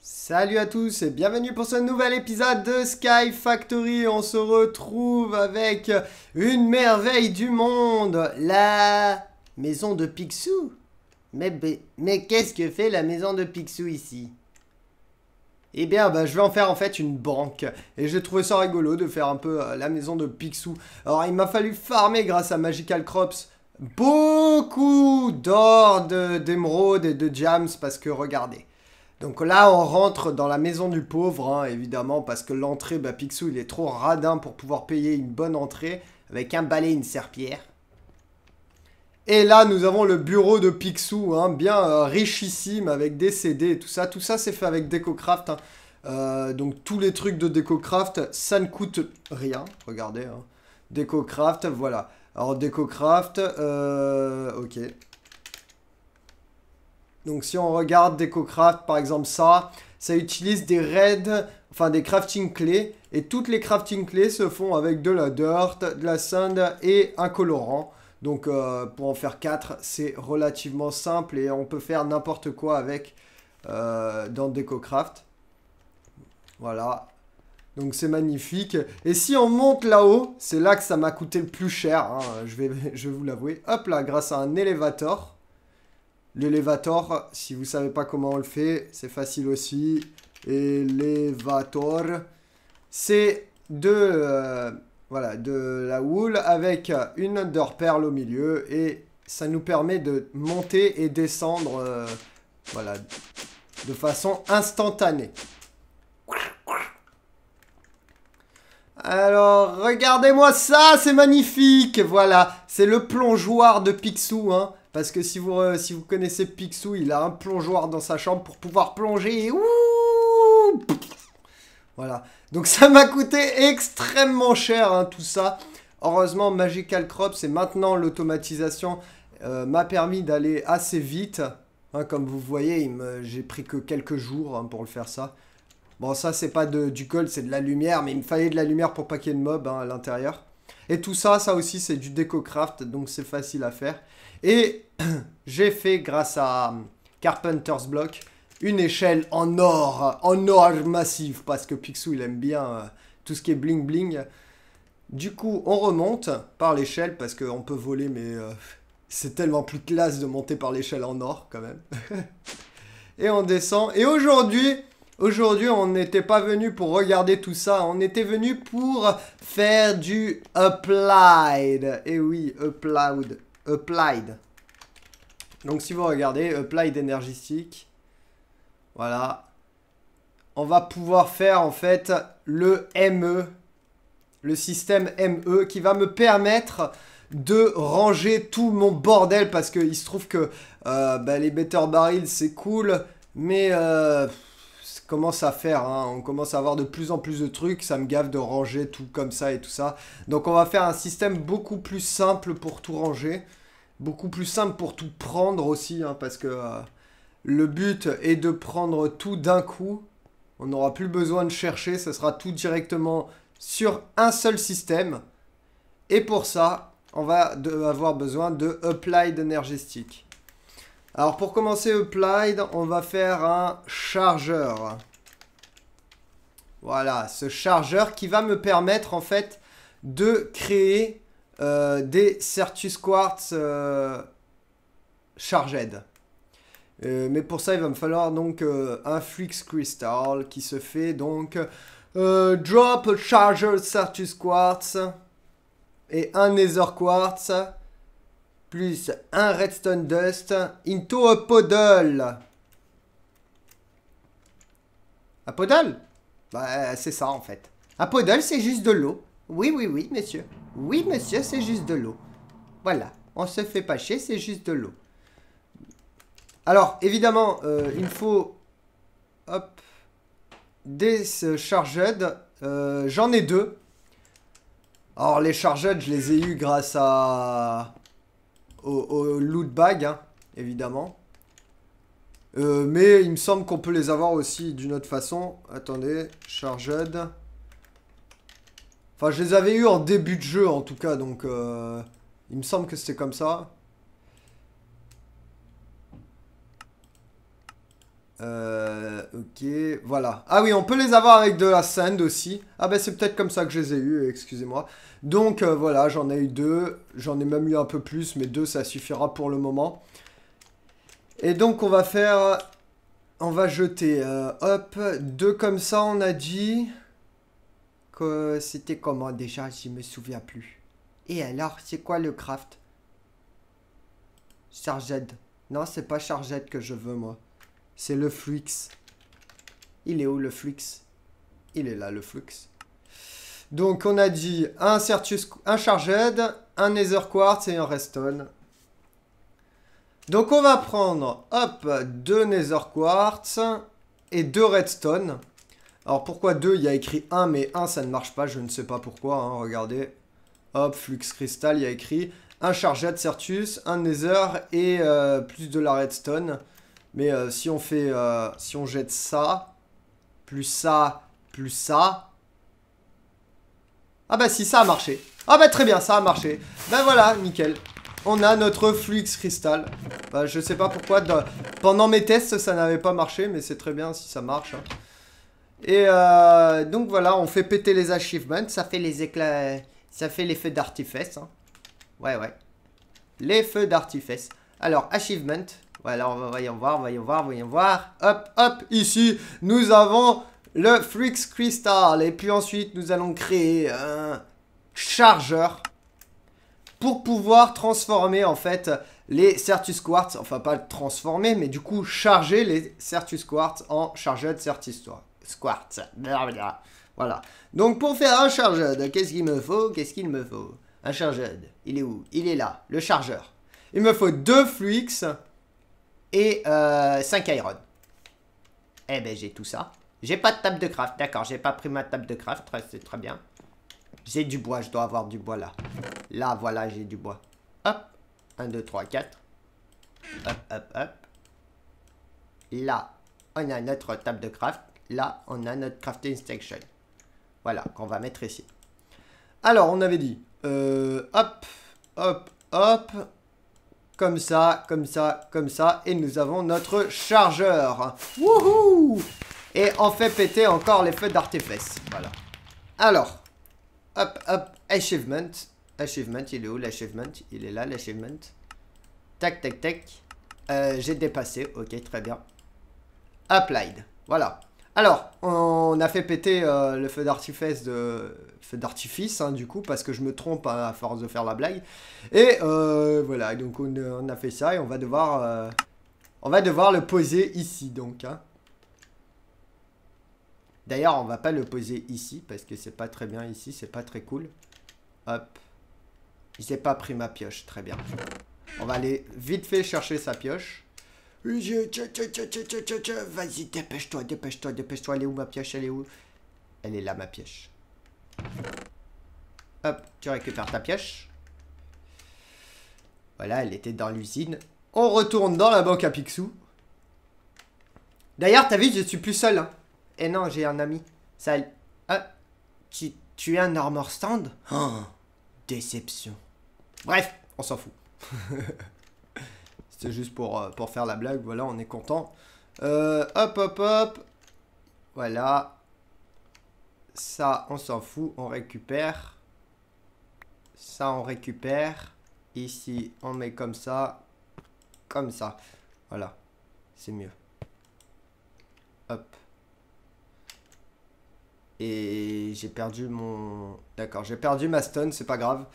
Salut à tous et bienvenue pour ce nouvel épisode de Sky Factory. On se retrouve avec une merveille du monde, la maison de Picsou. Mais, mais qu'est-ce que fait la maison de Picsou ici eh bien, bah, je vais en faire en fait une banque. Et j'ai trouvé ça rigolo de faire un peu euh, la maison de Picsou. Alors, il m'a fallu farmer grâce à Magical Crops beaucoup d'or, d'émeraudes et de jams parce que regardez. Donc là, on rentre dans la maison du pauvre, hein, évidemment, parce que l'entrée, bah, Picsou, il est trop radin pour pouvoir payer une bonne entrée avec un balai et une serpillère. Et là, nous avons le bureau de Picsou, hein, bien euh, richissime, avec des CD et tout ça. Tout ça, c'est fait avec DecoCraft. Hein. Euh, donc, tous les trucs de DecoCraft, ça ne coûte rien. Regardez, hein. DecoCraft, voilà. Alors, DecoCraft, euh, ok. Donc, si on regarde DecoCraft, par exemple ça, ça utilise des raids, enfin des crafting clés. Et toutes les crafting clés se font avec de la dirt, de la sand et un colorant. Donc euh, pour en faire 4, c'est relativement simple et on peut faire n'importe quoi avec euh, dans DecoCraft. Voilà. Donc c'est magnifique. Et si on monte là-haut, c'est là que ça m'a coûté le plus cher, hein. je, vais, je vous l'avouer. Hop là, grâce à un élévator. L'élévator, si vous ne savez pas comment on le fait, c'est facile aussi. Élévator. C'est de... Euh, voilà, de la houle avec une note perle au milieu et ça nous permet de monter et descendre euh, voilà, de façon instantanée. Alors, regardez-moi ça, c'est magnifique Voilà, c'est le plongeoir de Picsou, hein. Parce que si vous, euh, si vous connaissez Picsou, il a un plongeoir dans sa chambre pour pouvoir plonger Voilà, donc ça m'a coûté extrêmement cher hein, tout ça. Heureusement, Magical Crop, c'est maintenant l'automatisation euh, m'a permis d'aller assez vite. Hein, comme vous voyez, j'ai pris que quelques jours hein, pour le faire ça. Bon, ça, c'est pas du col c'est de la lumière, mais il me fallait de la lumière pour paquer de mobs à l'intérieur. Et tout ça, ça aussi, c'est du déco-craft, donc c'est facile à faire. Et j'ai fait, grâce à euh, Carpenter's Block, une échelle en or, en or massif, parce que Picsou il aime bien euh, tout ce qui est bling bling. Du coup, on remonte par l'échelle parce qu'on peut voler, mais euh, c'est tellement plus classe de monter par l'échelle en or quand même. et on descend. Et aujourd'hui, aujourd'hui, on n'était pas venu pour regarder tout ça. On était venu pour faire du applied. Et oui, applied, applied. Donc si vous regardez, applied énergistique. Voilà. On va pouvoir faire en fait le ME, le système ME qui va me permettre de ranger tout mon bordel parce qu'il se trouve que euh, bah, les Better barils c'est cool, mais euh, ça commence à faire, hein. on commence à avoir de plus en plus de trucs, ça me gave de ranger tout comme ça et tout ça. Donc on va faire un système beaucoup plus simple pour tout ranger, beaucoup plus simple pour tout prendre aussi, hein, parce que... Euh, le but est de prendre tout d'un coup. On n'aura plus besoin de chercher, ce sera tout directement sur un seul système. Et pour ça, on va avoir besoin de Applied Energistic. Alors pour commencer Applied, on va faire un chargeur. Voilà, ce chargeur qui va me permettre en fait de créer euh, des Certus Quartz euh, Charged. Euh, mais pour ça, il va me falloir donc euh, un Flix Crystal qui se fait donc euh, Drop Charger Sartus Quartz et un Nether Quartz plus un Redstone Dust into a Puddle. Un Bah, c'est ça en fait. Un Puddle, c'est juste de l'eau. Oui, oui, oui, monsieur. Oui, monsieur, c'est juste de l'eau. Voilà, on se fait pas chier, c'est juste de l'eau. Alors, évidemment, euh, il il faut... des euh, charge Euh, J'en ai deux. Alors, les charged, je les ai eu grâce à... Au, loot bag, hein, évidemment. Euh, mais il me semble qu'on peut les avoir aussi d'une autre façon. Attendez, charged. Enfin, je les avais eu en début de jeu, en tout cas, donc... il me semble que c'était comme ça. Euh, ok, voilà. Ah oui, on peut les avoir avec de la sand aussi. Ah ben c'est peut-être comme ça que je les ai eu excusez-moi. Donc euh, voilà, j'en ai eu deux. J'en ai même eu un peu plus, mais deux ça suffira pour le moment. Et donc on va faire... On va jeter, euh, hop, deux comme ça on a dit. Que c'était comment déjà, je me souviens plus. Et alors, c'est quoi le craft Charged. Non, c'est pas chargette que je veux moi. C'est le flux. Il est où le flux Il est là le flux. Donc on a dit un, Certus, un Charged, un Nether Quartz et un Redstone. Donc on va prendre, hop, deux Nether Quartz et deux Redstone. Alors pourquoi deux Il y a écrit un, mais un, ça ne marche pas, je ne sais pas pourquoi, hein, regardez. Hop, Flux Cristal, il y a écrit un Charged Certus, un Nether et euh, plus de la Redstone. Mais euh, si on fait... Euh, si on jette ça, plus ça, plus ça... Ah bah si, ça a marché. Ah bah très bien, ça a marché. Ben voilà, nickel. On a notre flux cristal. Bah, je sais pas pourquoi, pendant mes tests, ça n'avait pas marché, mais c'est très bien si ça marche. Hein. Et euh, donc voilà, on fait péter les achievements, ça fait les éclats, ça fait les feux d'artifice. Hein. Ouais, ouais. Les feux d'artifice. Alors, achievement. Alors, voyons voir, voyons voir, voyons voir. Hop, hop, ici, nous avons le Flux Crystal. Et puis ensuite, nous allons créer un chargeur pour pouvoir transformer, en fait, les Certus Quartz. Enfin, pas transformer, mais du coup, charger les Certus Quartz en chargeur de Certus Quartz. Voilà. Donc, pour faire un chargeur, qu'est-ce qu'il me faut Qu'est-ce qu'il me faut Un chargeur, il est où Il est là, le chargeur. Il me faut deux Flux et 5 euh, iron. Eh ben, j'ai tout ça. J'ai pas de table de craft, d'accord, j'ai pas pris ma table de craft, c'est très bien. J'ai du bois, je dois avoir du bois là. Là, voilà, j'ai du bois. Hop, 1, 2, 3, 4. Hop, hop, hop. Là, on a notre table de craft. Là, on a notre crafting station. Voilà, qu'on va mettre ici. Alors, on avait dit, euh, hop, hop, hop, comme ça, comme ça, comme ça. Et nous avons notre chargeur. Wouhou Et on fait péter encore les feux d'artifice. Voilà. Alors, hop, hop, achievement. Achievement, il est où l'achievement Il est là, l'achievement. Tac, tac, tac. Euh, j'ai dépassé. Ok, très bien. Applied. Voilà. Alors, on a fait péter euh, le feu d'artifice hein, du coup parce que je me trompe à force de faire la blague. Et euh, voilà, donc on, a fait ça et on va devoir euh, on va devoir le poser ici donc. Hein. D'ailleurs, on va pas le poser ici parce que c'est pas très bien ici, c'est pas très cool. Hop. Il s'est pas pris ma pioche, très bien. On va aller vite fait chercher sa pioche. Vas-y, dépêche-toi, dépêche-toi, dépêche-toi. Elle est où ma pioche Elle est où Elle est là, ma pioche. Hop, tu récupères ta pioche. Voilà, elle était dans l'usine. On retourne dans la banque à Picsou. D'ailleurs, t'as vu, je suis plus seul. Hein. Et eh non, j'ai un ami. Sale ah, tu, es un armor stand oh, Déception. Bref, on s'en fout. C'est juste pour, euh, pour faire la blague. Voilà, on est content. Euh, hop, hop, hop. Voilà. Ça, on s'en fout. On récupère. Ça, on récupère. Ici, on met comme ça. Comme ça. Voilà. C'est mieux. Hop. Et j'ai perdu mon... D'accord, j'ai perdu ma stone, c'est pas grave.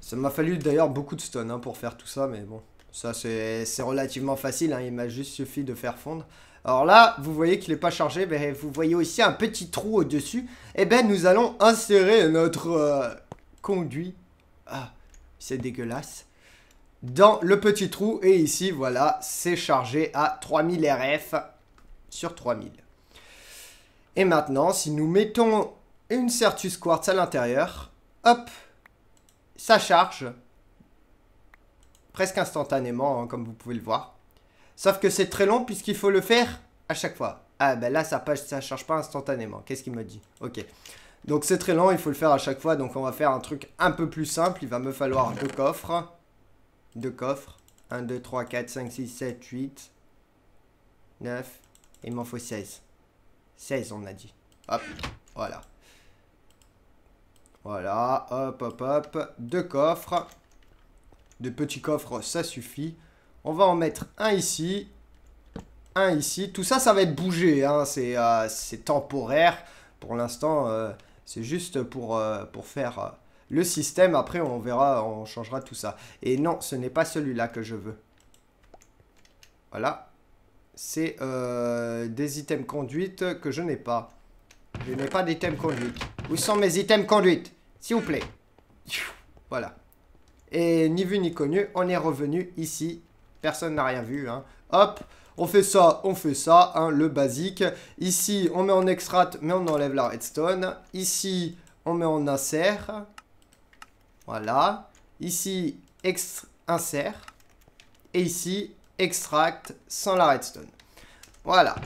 Ça m'a fallu d'ailleurs beaucoup de stone hein, pour faire tout ça, mais bon. Ça, c'est relativement facile. Hein. Il m'a juste suffi de faire fondre. Alors là, vous voyez qu'il n'est pas chargé, mais vous voyez aussi un petit trou au-dessus. et eh bien, nous allons insérer notre euh, conduit. Ah, c'est dégueulasse. Dans le petit trou. Et ici, voilà, c'est chargé à 3000 RF sur 3000. Et maintenant, si nous mettons une Certus Quartz à l'intérieur, hop, ça charge presque instantanément, hein, comme vous pouvez le voir. Sauf que c'est très long puisqu'il faut le faire à chaque fois. Ah ben là, ça ne ça charge pas instantanément. Qu'est-ce qu'il me dit Ok. Donc c'est très long il faut le faire à chaque fois. Donc on va faire un truc un peu plus simple. Il va me falloir deux coffres. Deux coffres. 1, 2, 3, 4, 5, 6, 7, 8, 9. Et il m'en faut 16. 16 on a dit. Hop, voilà. Voilà, hop, hop, hop. Deux coffres de petits coffres, ça suffit. On va en mettre un ici, un ici. Tout ça, ça va être bougé, hein. euh, c'est temporaire. Pour l'instant, euh, c'est juste pour, euh, pour faire le système. Après, on verra, on changera tout ça. Et non, ce n'est pas celui-là que je veux. Voilà. C'est des items conduites que je n'ai pas. Je n'ai pas d'items conduites. Où sont mes items conduites S'il vous plaît. Voilà. Et ni vu ni connu, on est revenu ici. Personne n'a rien vu. Hein. Hop, on fait ça, on fait ça, hein, le basique. Ici, on met en extract, mais on enlève la redstone. Ici, on met en insert. Voilà. Ici, insert. Et ici, extract sans la redstone. Voilà.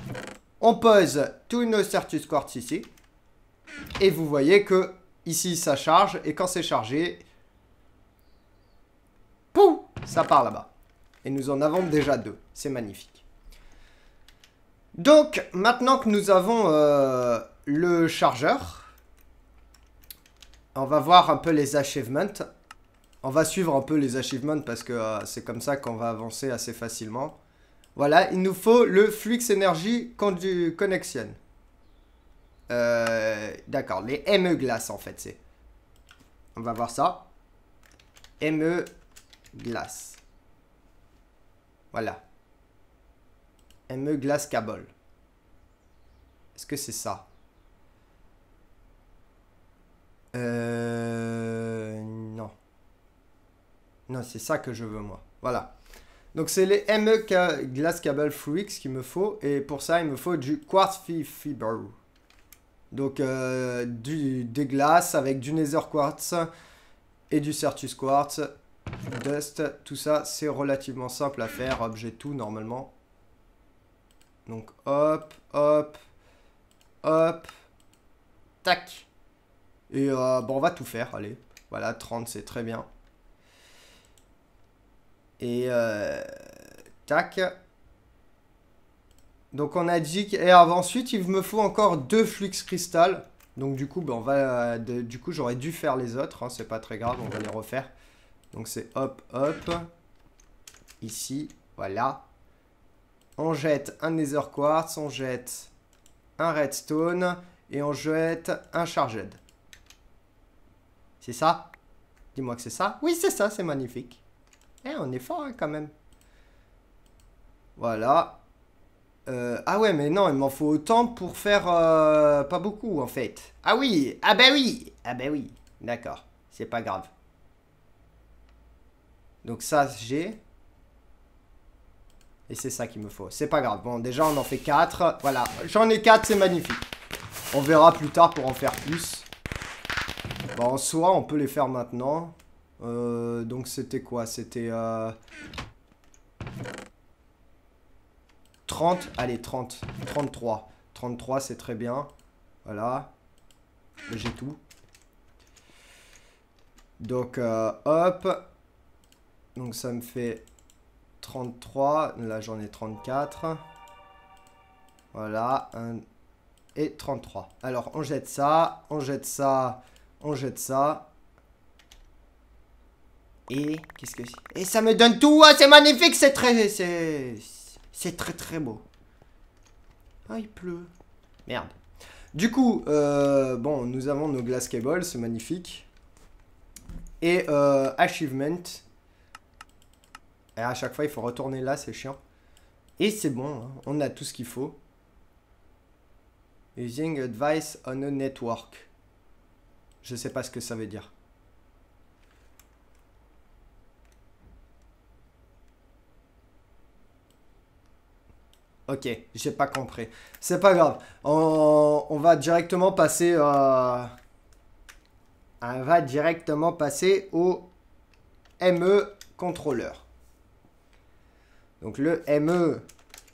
On pose tous nos Certus Quartz ici. Et vous voyez que ici, ça charge. Et quand c'est chargé, ça part là-bas. Et nous en avons déjà deux. C'est magnifique. Donc, maintenant que nous avons euh, le chargeur, on va voir un peu les achievements. On va suivre un peu les achievements parce que euh, c'est comme ça qu'on va avancer assez facilement. Voilà, il nous faut le Flux énergie Connection. Euh, d'accord, les ME glaces en fait, c'est. On va voir ça. ME glace. Voilà. ME glace Cable. Est-ce que c'est ça Euh... Non. Non, c'est ça que je veux, moi. Voilà. Donc, c'est les ME Glass Cable FreeX qu'il me faut. Et pour ça, il me faut du Quartz Fiber. Donc, euh, du, des glaces avec du Nether Quartz et du Certus Quartz Dust, tout ça, c'est relativement simple à faire. Objet tout, normalement. Donc, hop, hop, hop, tac. Et euh, bon, on va tout faire, allez. Voilà, 30, c'est très bien. Et euh, tac. Donc, on a dit... Et ensuite, il me faut encore deux flux cristal. Donc, du coup, ben, on va, euh, du coup j'aurais dû faire les autres. Hein, c'est pas très grave, on va les refaire. Donc c'est hop, hop. Ici, voilà. On jette un Nether Quartz, on jette un Redstone et on jette un Charged. C'est ça Dis-moi que c'est ça. Oui, c'est ça, c'est magnifique. Eh, on est fort hein, quand même. Voilà. Euh, ah ouais, mais non, il m'en faut autant pour faire euh, pas beaucoup, en fait. Ah oui, ah bah oui, ah bah oui. D'accord, c'est pas grave. Donc ça, j'ai. Et c'est ça qu'il me faut. C'est pas grave. Bon, déjà, on en fait 4. Voilà. J'en ai 4, c'est magnifique. On verra plus tard pour en faire plus. Bon, en soi, on peut les faire maintenant. Euh, donc, c'était quoi C'était... 30. Euh, Allez, 30. 33. 33, c'est très bien. Voilà. J'ai tout. Donc, euh, hop. Donc ça me fait 33. Là, j'en ai 34. Voilà. Un et 33. Alors, on jette ça. On jette ça. On jette ça. Et qu'est-ce que c'est Et ça me donne tout. Ah, c'est magnifique. C'est très... C'est très très beau. Ah, il pleut. Merde. Du coup, euh, bon, nous avons nos Glass Cables, c'est magnifique. Et euh, Achievement, et à chaque fois, il faut retourner là, c'est chiant. Et c'est bon, hein. on a tout ce qu'il faut. Using advice on a network. Je sais pas ce que ça veut dire. Ok, j'ai pas compris. C'est pas grave. On, va directement passer à. Euh, on va directement passer au ME contrôleur. Donc le ME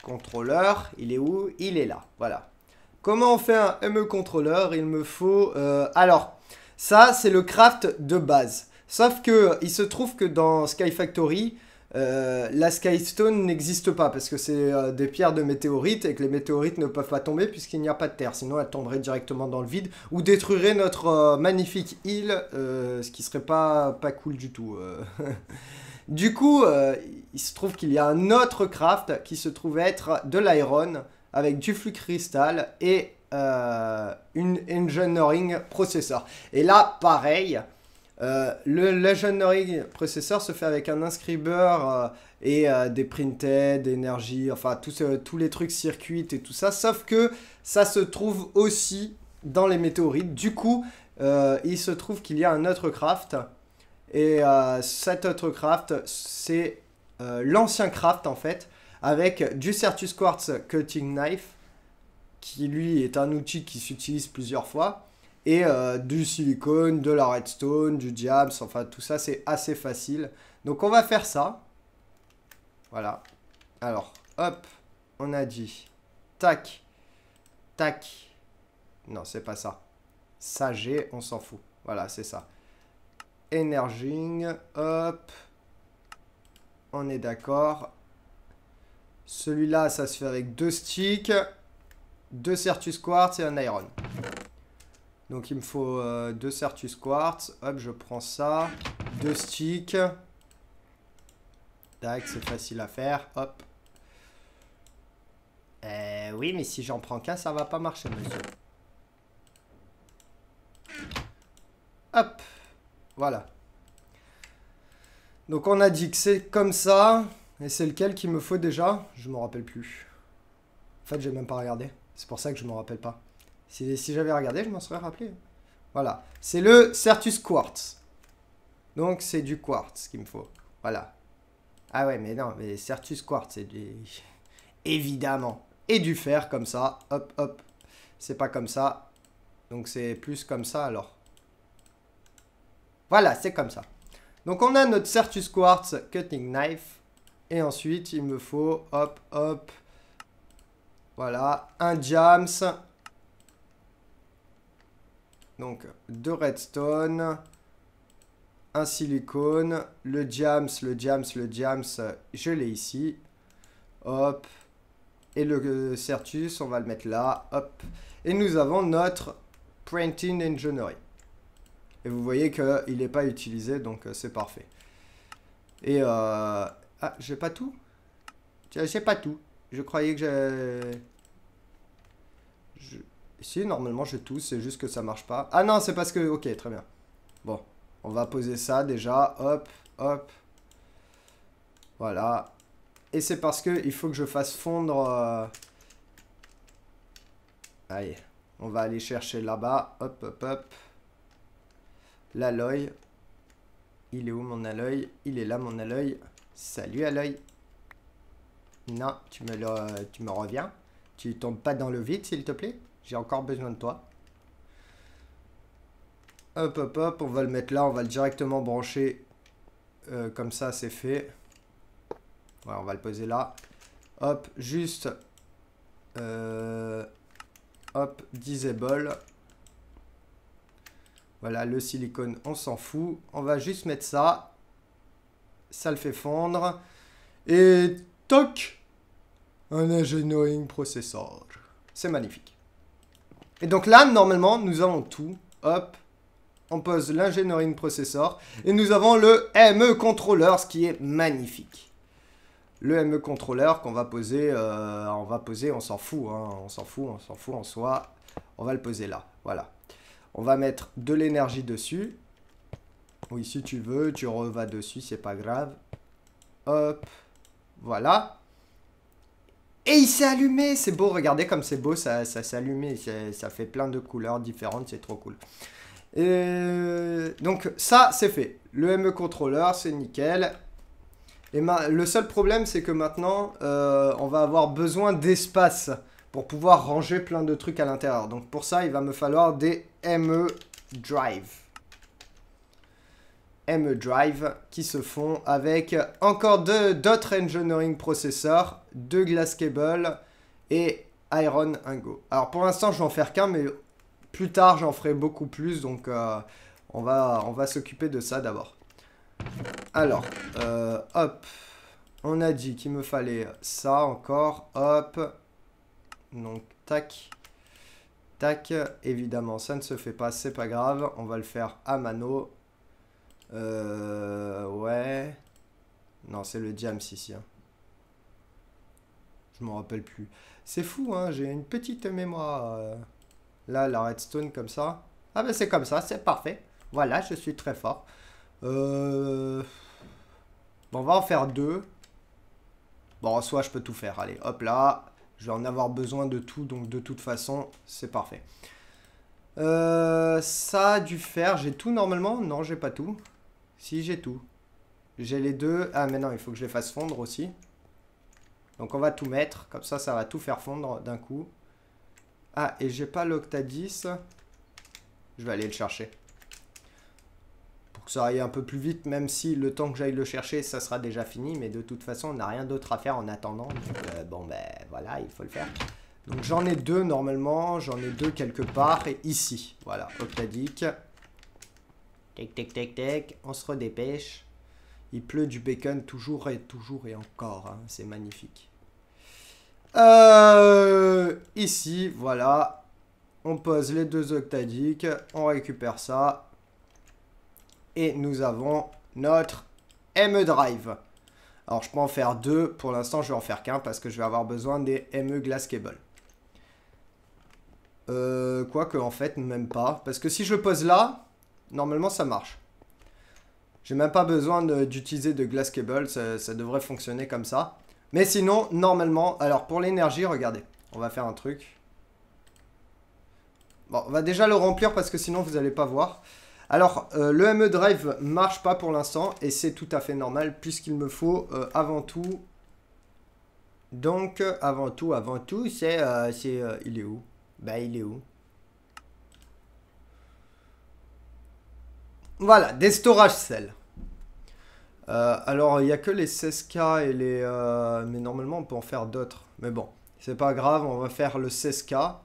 contrôleur, il est où Il est là, voilà. Comment on fait un ME contrôleur Il me faut... Euh, alors, ça c'est le craft de base. Sauf que il se trouve que dans Sky Factory, euh, la Skystone n'existe pas parce que c'est euh, des pierres de météorites et que les météorites ne peuvent pas tomber puisqu'il n'y a pas de terre. Sinon, elles tomberaient directement dans le vide ou détruiraient notre magnifique île, ce qui serait pas, pas cool du tout. Du coup, euh, il se trouve qu'il y a un autre craft qui se trouve être de l'iron avec du flux cristal et euh, une engineering processor. Et là, pareil, euh, le engineering processor se fait avec un inscribeur et des printed, énergie, enfin tous les trucs circuits et tout ça, sauf que ça se trouve aussi dans les météorites. Du coup, il se trouve qu'il y a un autre craft et euh, cet autre craft, c'est euh, l'ancien craft en fait, avec du Certus Quartz Cutting Knife, qui lui est un outil qui s'utilise plusieurs fois, et euh, du silicone, de la redstone, du diable, enfin tout ça c'est assez facile. Donc on va faire ça. Voilà. Alors, hop, on a dit, tac, tac, non c'est pas ça. Ça j'ai, on s'en fout. Voilà, c'est ça. Energing. Hop. On est d'accord. Celui-là, ça se fait avec deux sticks, deux Certus Quartz et un Iron. Donc il me faut euh, deux Certus Quartz. Hop, je prends ça. Deux sticks. Tac, c'est facile à faire. Hop. Eh oui, mais si j'en prends qu'un, ça va pas marcher, monsieur. Hop. Voilà. Donc on a dit que c'est comme ça. Et c'est lequel qu'il me faut déjà Je m'en rappelle plus. En fait, j'ai même pas regardé. C'est pour ça que je me rappelle pas. Si, si j'avais regardé, je m'en serais rappelé. Voilà. C'est le Certus Quartz. Donc c'est du quartz qu'il me faut. Voilà. Ah ouais, mais non, mais Certus Quartz, c'est du... Évidemment. Et du fer, comme ça. Hop, hop. C'est pas comme ça. Donc c'est plus comme ça, alors. Voilà, c'est comme ça. Donc on a notre Certus Quartz Cutting Knife. Et ensuite, il me faut, hop, hop, voilà, un Jams. Donc, deux Redstone, un silicone, le Jams, le Jams, le Jams, je l'ai ici. Hop. Et le euh, Certus, on va le mettre là, hop. Et nous avons notre Printing Engineering. Et vous voyez qu'il n'est pas utilisé, donc euh, c'est parfait. Et... Euh... Ah, j'ai pas tout J'ai pas tout. Je croyais que j'ai... Je... normalement j'ai tout, c'est juste que ça marche pas. Ah non, c'est parce que... Ok, très bien. Bon, on va poser ça déjà. Hop, hop. Voilà. Et c'est parce qu'il faut que je fasse fondre... Euh, Allez, on va aller chercher là-bas. Hop, hop, hop. L'alloy. Il est où mon alloy Il est là mon alloy. Salut alloy. Non, tu me, tu me reviens. Tu tombes pas dans le vide s'il te plaît. J'ai encore besoin de toi. Hop hop hop, on va le mettre là, on va le directement brancher. Euh, comme ça c'est fait. on va le poser là. Hop, juste... Euh, hop, disable. Voilà, le silicone, on s'en fout. On va juste mettre ça. Ça le fait fondre. Et toc Un engineering processor. C'est magnifique. Et donc là, normalement, nous avons tout. Hop, on pose l'engineering processor. Et nous avons le ME controller, ce qui est magnifique. Le ME controller qu'on va poser, euh, on va poser, on s'en fout, hein. on s'en fout, on s'en fout en soi. On va le poser là, voilà. On va mettre de l'énergie dessus. Oui, si tu veux, tu revas dessus, c'est pas grave. Hop, voilà. Et il s'est allumé, c'est beau, regardez comme c'est beau, ça, ça s'est allumé, ça fait plein de couleurs différentes, c'est trop cool. donc ça, c'est fait. Le ME controller, c'est nickel. Et le seul problème, c'est que maintenant, euh, on va avoir besoin d'espace pour pouvoir ranger plein de trucs à l'intérieur. Donc pour ça, il va me falloir des ME Drive. ME Drive qui se font avec encore deux d'autres engineering processeurs, deux Glass Cable et Iron Ingo. Alors pour l'instant je vais en faire qu'un mais plus tard j'en ferai beaucoup plus donc euh, on va, on va s'occuper de ça d'abord. Alors, euh, hop, on a dit qu'il me fallait ça encore, hop, donc tac, Tac, évidemment, ça ne se fait pas, c'est pas grave. On va le faire à mano. Euh, ouais. Non, c'est le jam ici. Hein. Je m'en rappelle plus. C'est fou, hein, j'ai une petite mémoire. Euh, là, la redstone comme ça. Ah ben c'est comme ça, c'est parfait. Voilà, je suis très fort. Euh, on va en faire deux. Bon, soit je peux tout faire. Allez, hop là. Je vais en avoir besoin de tout, donc de toute façon, c'est parfait. Euh, ça a dû faire. J'ai tout normalement Non, j'ai pas tout. Si, j'ai tout. J'ai les deux. Ah, mais non, il faut que je les fasse fondre aussi. Donc on va tout mettre. Comme ça, ça va tout faire fondre d'un coup. Ah, et j'ai pas l'octa 10. Je vais aller le chercher que ça aille un peu plus vite, même si le temps que j'aille le chercher, ça sera déjà fini. Mais de toute façon, on n'a rien d'autre à faire en attendant. Donc, euh, bon, ben voilà, il faut le faire. Donc j'en ai deux normalement, j'en ai deux quelque part, et ici, voilà, octadique. Tic tic tec, tic. on se redépêche. Il pleut du bacon toujours et toujours et encore, hein, c'est magnifique. Euh, ici, voilà, on pose les deux octadiques, on récupère ça, et nous avons notre ME Drive. Alors, je peux en faire deux. Pour l'instant, je vais en faire qu'un parce que je vais avoir besoin des ME Glass Cable. Euh, quoique, en fait, même pas. Parce que si je pose là, normalement, ça marche. J'ai même pas besoin d'utiliser de, Glass Cable. Ça, devrait fonctionner comme ça. Mais sinon, normalement... Alors, pour l'énergie, regardez. On va faire un truc. Bon, on va déjà le remplir parce que sinon, vous allez pas voir. Alors, euh, le ME Drive marche pas pour l'instant, et c'est tout à fait normal, puisqu'il me faut euh, avant tout... Donc, euh, avant tout, avant tout, c'est... il est où Bah, il est où Voilà, des storage cells. alors, il n'y a que les 16K et les... mais normalement, on peut en faire d'autres. Mais bon, c'est pas grave, on va faire le 16K.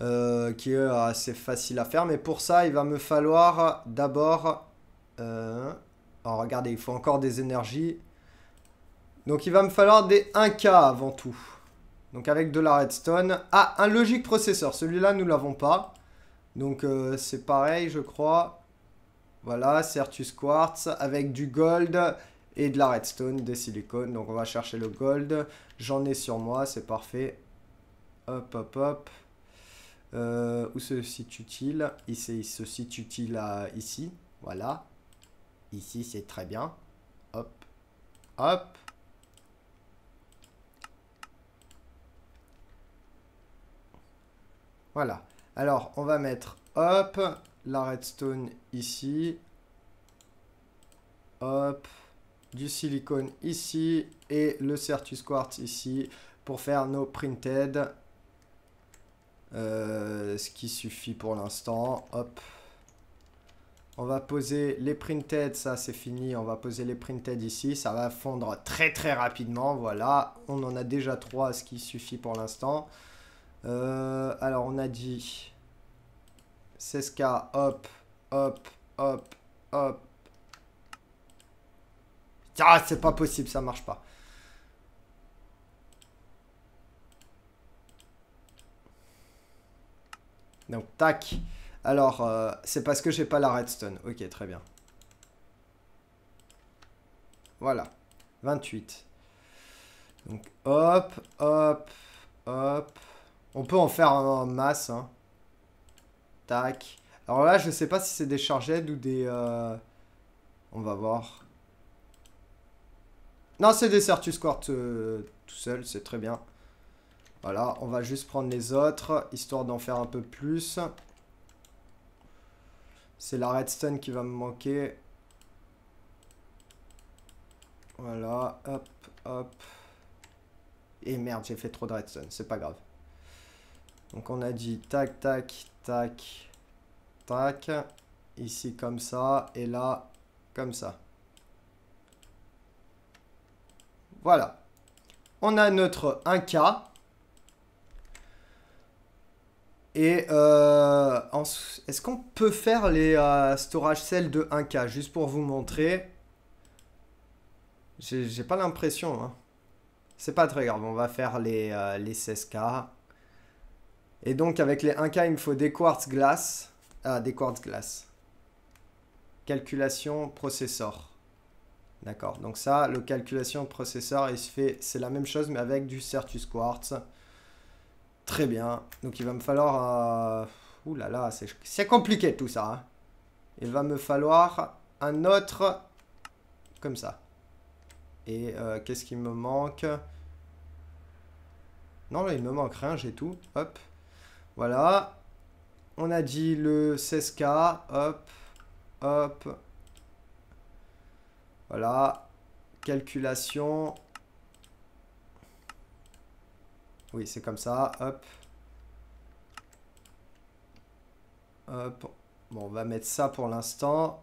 Euh, qui est assez facile à faire. Mais pour ça, il va me falloir d'abord... alors euh, oh, regardez, il faut encore des énergies. Donc il va me falloir des 1K avant tout. Donc avec de la redstone. Ah, un logique processeur. Celui-là, nous l'avons pas. Donc euh, c'est pareil, je crois. Voilà, Certus Quartz avec du gold et de la redstone, des silicones. Donc on va chercher le gold. J'en ai sur moi, c'est parfait. Hop, hop, hop. Euh, où se situe-t-il il, se situe-t-il ici Voilà. Ici, c'est très bien. Hop. Hop. Voilà. Alors, on va mettre, hop, la redstone ici. Hop. Du silicone ici. Et le Certus Quartz ici. Pour faire nos printed euh, ce qui suffit pour l'instant. Hop. On va poser les printed, ça c'est fini. On va poser les printed ici. Ça va fondre très très rapidement. Voilà, on en a déjà trois, ce qui suffit pour l'instant. Euh, alors on a dit 16K, hop, hop, hop, hop. Ah, c'est pas possible, ça marche pas. Donc, tac. Alors, euh, c'est parce que j'ai pas la redstone. Ok, très bien. Voilà. 28. Donc, hop, hop, hop. On peut en faire en masse. Hein. Tac. Alors là, je sais pas si c'est des charged ou des... Euh, on va voir. Non, c'est des Certus Quartz euh, tout seul, c'est très bien. Voilà, on va juste prendre les autres, histoire d'en faire un peu plus. C'est la redstone qui va me manquer. Voilà, hop, hop. Et merde, j'ai fait trop de redstone, c'est pas grave. Donc on a dit tac, tac, tac, tac. Ici comme ça, et là comme ça. Voilà. On a notre 1K. Et euh, est-ce qu'on peut faire les euh, storage cells de 1K Juste pour vous montrer. J'ai pas l'impression. Hein. C'est pas très grave. On va faire les, 16K. Euh, Et donc avec les 1K, il me faut des quartz glace. Ah, des quartz glace. Calculation processeur. D'accord. Donc ça, le calculation processeur, il se fait... C'est la même chose, mais avec du Certus Quartz. Très bien. Donc il va me falloir... Euh... Ouh là là, c'est compliqué tout ça. Hein. Il va me falloir un autre... Comme ça. Et euh, qu'est-ce qui me manque Non, là, il me manque rien, j'ai tout. Hop. Voilà. On a dit le 16K. Hop. Hop. Voilà. Calculation. Oui, c'est comme ça. Hop. Hop. Bon, on va mettre ça pour l'instant.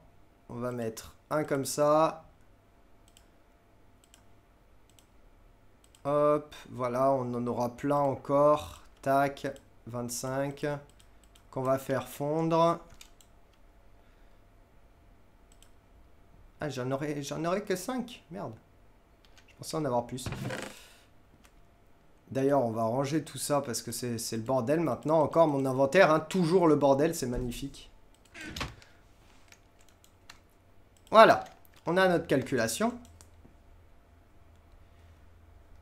On va mettre un comme ça. Hop. Voilà, on en aura plein encore. Tac. 25. Qu'on va faire fondre. Ah, j'en aurais, aurais que 5. Merde. Je pensais en avoir plus. D'ailleurs, on va ranger tout ça parce que c'est le bordel maintenant. Encore mon inventaire, hein. toujours le bordel, c'est magnifique. Voilà, on a notre calculation.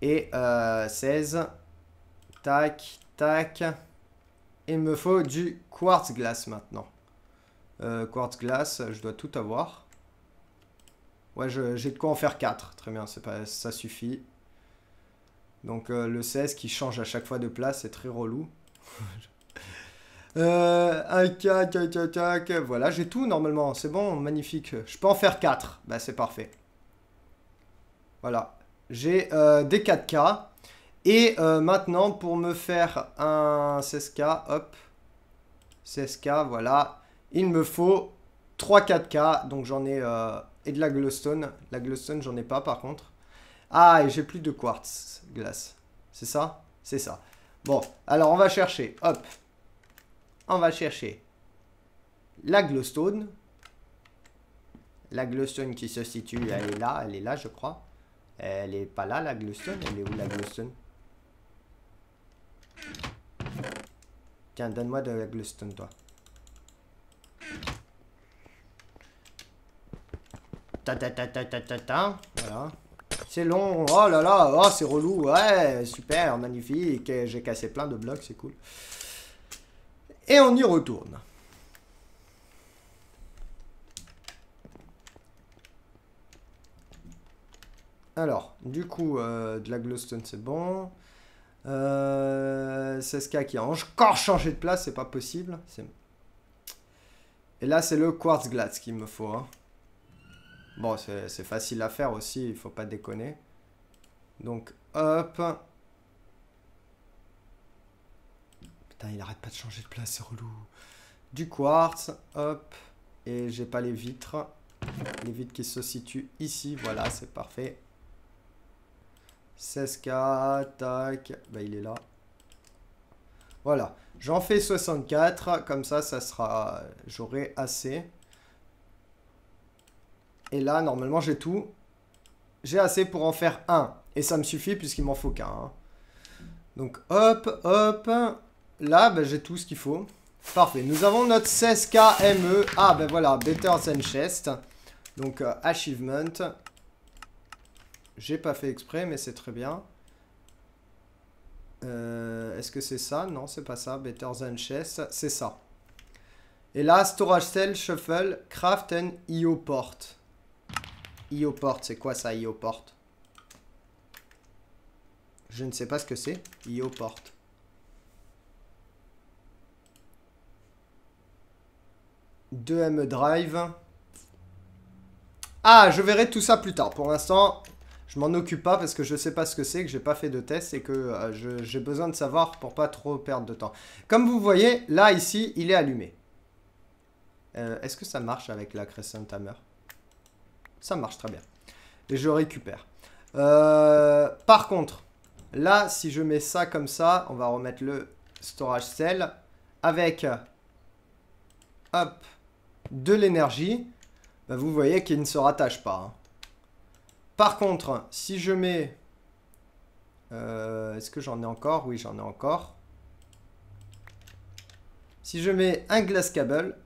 Et 16, euh, tac, tac. Il me faut du quartz glace maintenant. Euh, quartz glace, je dois tout avoir. Ouais, j'ai de quoi en faire 4. Très bien, pas, ça suffit. Donc euh, le 16 qui change à chaque fois de place, c'est très relou. euh, Voilà, j'ai tout normalement. C'est bon, magnifique. Je peux en faire 4. Bah c'est parfait. Voilà. J'ai euh, des 4K. Et euh, maintenant, pour me faire un 16K, hop. 16K, voilà. Il me faut 3 4K. Donc j'en ai... et de la glowstone. La glowstone, j'en ai pas par contre. Ah, et j'ai plus de quartz glace. C'est ça C'est ça. Bon, alors on va chercher, hop. On va chercher la glowstone. La glowstone qui se situe, elle est là, elle est là, je crois. Elle est pas là, la glowstone. Elle est où, la glowstone Tiens, donne-moi de la glowstone, toi. Ta ta ta ta ta ta ta. Voilà. C'est long. Oh là là, oh, c'est relou. Ouais, super, magnifique. J'ai cassé plein de blocs, c'est cool. Et on y retourne. Alors, du coup, euh, de la glowstone, c'est bon. Euh, c'est ce qui a encore changé de place, c'est pas possible. Et là, c'est le quartz glass qu'il me faut. Hein. Bon, c'est facile à faire aussi, il faut pas déconner. Donc, hop. Putain, il arrête pas de changer de place, c'est relou. Du quartz, hop. Et j'ai pas les vitres. Les vitres qui se situent ici, voilà, c'est parfait. 16K, tac, bah, il est là. Voilà, j'en fais 64, comme ça, ça sera, j'aurai assez. Et là, normalement, j'ai tout. J'ai assez pour en faire un. Et ça me suffit puisqu'il m'en faut qu'un. Hein. Donc hop, hop. Là, ben, j'ai tout ce qu'il faut. Parfait. Nous avons notre 16 kme. Ah, ben voilà, Better Than Chest. Donc, euh, Achievement. J'ai pas fait exprès, mais c'est très bien. Euh, est-ce que c'est ça Non, c'est pas ça. Better Than Chest, c'est ça. Et là, Storage Cell, Shuffle, Craft and IO e Port. Ioport, c'est quoi ça, Ioport Je ne sais pas ce que c'est, Ioport. « 2M Drive. Ah, je verrai tout ça plus tard. Pour l'instant, je m'en occupe pas parce que je ne sais pas ce que c'est, que j'ai pas fait de test et que euh, j'ai besoin de savoir pour pas trop perdre de temps. Comme vous voyez, là, ici, il est allumé. Euh, est-ce que ça marche avec la Crescent Hammer ça marche très bien. Et je récupère. Euh, par contre, là, si je mets ça comme ça, on va remettre le storage cell avec hop, de l'énergie. Bah, vous voyez qu'il ne se rattache pas. Hein. Par contre, si je mets... Euh, est-ce que j'en ai encore Oui, j'en ai encore. Si je mets un glass cable,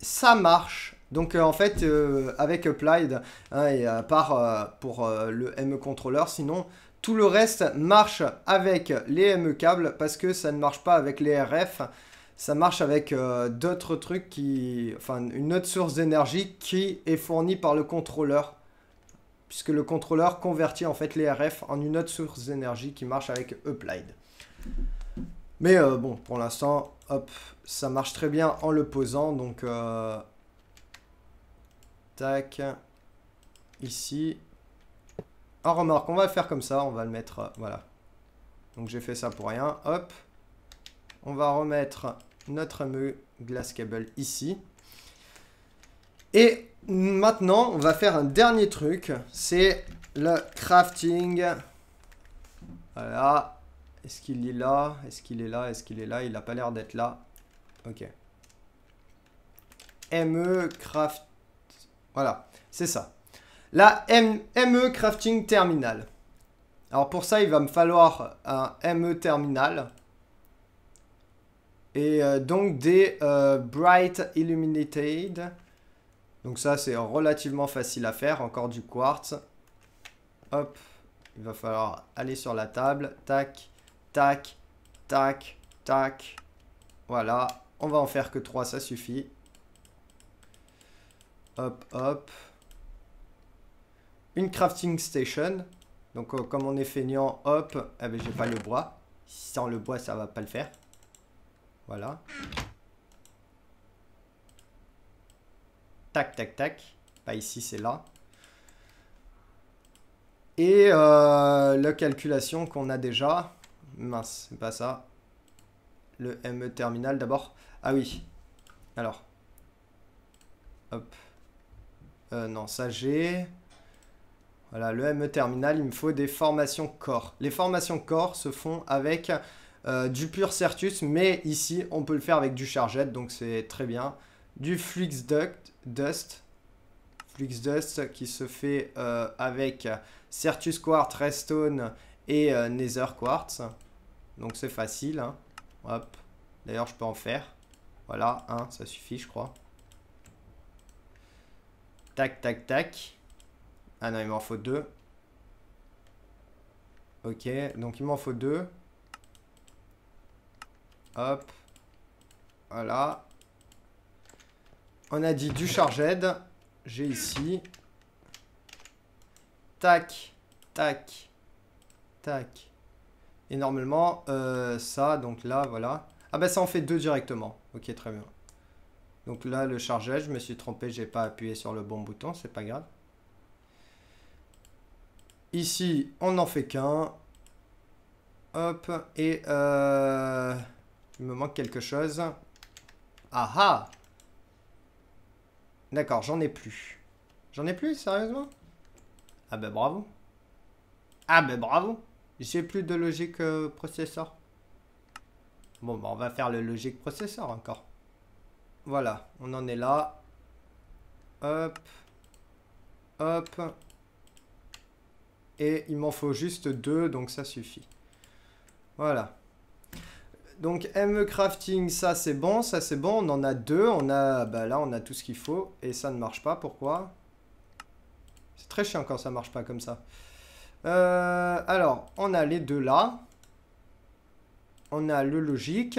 ça marche donc euh, en fait, euh, avec Applied, hein, et à part euh, pour le ME Controller, sinon tout le reste marche avec les ME câbles parce que ça ne marche pas avec les RF. Ça marche avec d'autres trucs qui... Enfin, une autre source d'énergie qui est fournie par le contrôleur puisque le contrôleur convertit en fait les RF en une autre source d'énergie qui marche avec Applied. Mais bon, pour l'instant, hop, ça marche très bien en le posant, donc Tac. Ici. En remarque, on va le faire comme ça. On va le mettre, euh, voilà. Donc j'ai fait ça pour rien. Hop. On va remettre notre ME glass cable ici. Et maintenant, on va faire un dernier truc. C'est le crafting. Voilà. Est-ce qu'il est là Est-ce qu'il est là Est-ce qu'il est là Il n'a pas l'air d'être là. Ok. ME craft voilà, c'est ça. La ME Crafting Terminal. Alors pour ça, il va me falloir un ME Terminal. Et euh, donc des euh, Bright Illuminated. Donc ça, c'est relativement facile à faire. Encore du quartz. Hop. Il va falloir aller sur la table. Tac, tac, tac, tac. Voilà. On va en faire que 3, ça suffit. Hop, hop. Une crafting station. Donc, euh, comme on est feignant, hop. Eh ben, j'ai pas le bois. Sans le bois, ça va pas le faire. Voilà. Tac, tac, tac. Pas ici, c'est là. Et euh, la calculation qu'on a déjà. Mince, c'est pas ça. Le ME terminal d'abord. Ah oui. Alors. Hop. Euh, non, ça j'ai... Voilà, le ME terminal, il me faut des formations corps. Les formations corps se font avec euh, du pur Certus, mais ici, on peut le faire avec du Chargette, donc c'est très bien. Du Flux Dust, Flux Dust qui se fait euh, avec Certus Quartz, Redstone et Nether Quartz. Donc c'est facile. Hein. Hop. D'ailleurs, je peux en faire. Voilà, ça suffit, je crois. Tac, tac, tac. Ah non, il m'en faut deux. Ok, donc il m'en faut deux. Hop. Voilà. On a dit du charge. J'ai ici. Tac, tac, tac. Et normalement, euh, ça, donc là, voilà. Ah bah ça en fait deux directement. Ok, très bien. Donc là, le chargeur, je me suis trompé, j'ai pas appuyé sur le bon bouton, c'est pas grave. Ici, on n'en fait qu'un. Hop, et euh, il me manque quelque chose. Ah, ah D'accord, j'en ai plus. J'en ai plus, sérieusement Ah ben bravo. Ah ben bravo J'ai plus de logique euh, processeur. Bon, ben, on va faire le logique processeur encore. Voilà, on en est là. Hop. Hop. Et il m'en faut juste deux, donc ça suffit. Voilà. Donc ME crafting, ça c'est bon, ça c'est bon. On en a deux. On a, bah là, on a tout ce qu'il faut. Et ça ne marche pas. Pourquoi C'est très chiant quand ça marche pas comme ça. Euh, alors, on a les deux là. On a le logique.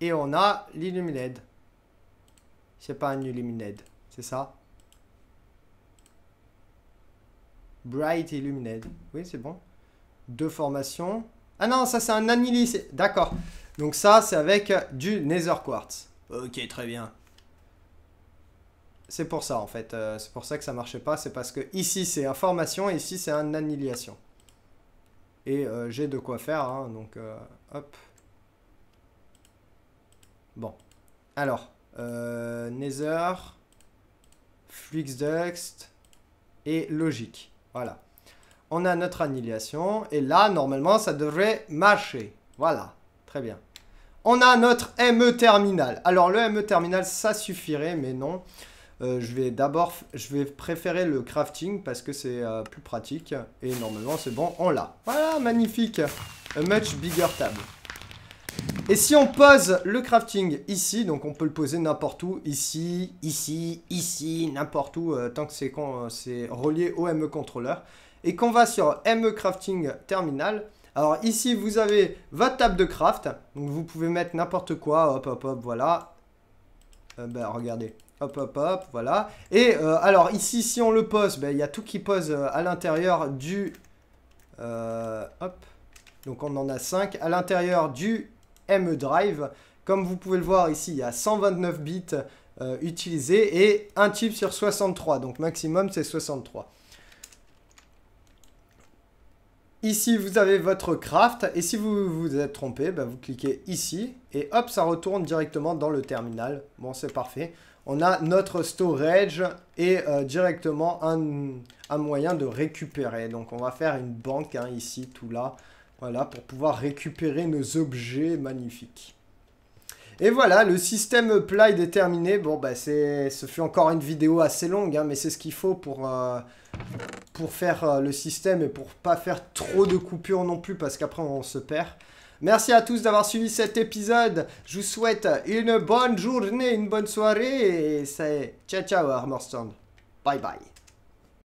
Et on a l'illuminé. C'est pas un illumined, c'est ça Bright illuminated. Oui, c'est bon. Deux formations. Ah non, ça c'est un annihilé. D'accord. Donc ça, c'est avec euh, du Nether Quartz. Ok, très bien. C'est pour ça en fait. Euh, c'est pour ça que ça marchait pas. C'est parce que ici c'est un formation et ici c'est un annihilation. Et euh, j'ai de quoi faire. Hein, donc hop. Bon. Alors. Euh, Nether, Fluxdust et Logic. Voilà. On a notre annihilation et là, normalement, ça devrait marcher. Voilà. Très bien. On a notre ME terminal. Alors, le ME terminal, ça suffirait, mais non. Euh, je vais d'abord, je vais préférer le crafting parce que c'est euh, plus pratique. Et normalement, c'est bon, on l'a. Voilà, magnifique. A much bigger table. Et si on pose le crafting ici, donc on peut le poser n'importe où, ici, ici, ici, n'importe où, euh, tant que c'est euh, c'est relié au ME controller. Et qu'on va sur ME crafting terminal. Alors ici, vous avez votre table de craft. Donc vous pouvez mettre n'importe quoi, hop, hop, hop, voilà. Euh, ben regardez, Hop, hop, hop, voilà. Et alors ici, si on le pose, ben, il y a tout qui pose à l'intérieur du... hop. Donc on en a 5. À l'intérieur du ME Drive. Comme vous pouvez le voir ici, il y a 129 bits euh, utilisés et un type sur 63. Donc maximum, c'est 63. Ici, vous avez votre craft et si vous vous êtes trompé, bah, vous cliquez ici et hop, ça retourne directement dans le terminal. Bon, c'est parfait. On a notre storage et euh, directement un, moyen de récupérer. Donc, on va faire une banque hein, ici, tout là. Voilà, pour pouvoir récupérer nos objets magnifiques. Et voilà, le système Play est terminé. Bon, bah, c'est, ce fut encore une vidéo assez longue, hein, mais c'est ce qu'il faut pour, euh, pour faire euh, le système et pour pas faire trop de coupures non plus, parce qu'après, on se perd. Merci à tous d'avoir suivi cet épisode. Je vous souhaite une bonne journée, une bonne soirée. Et c'est ciao, ciao, Armorstone. Bye bye.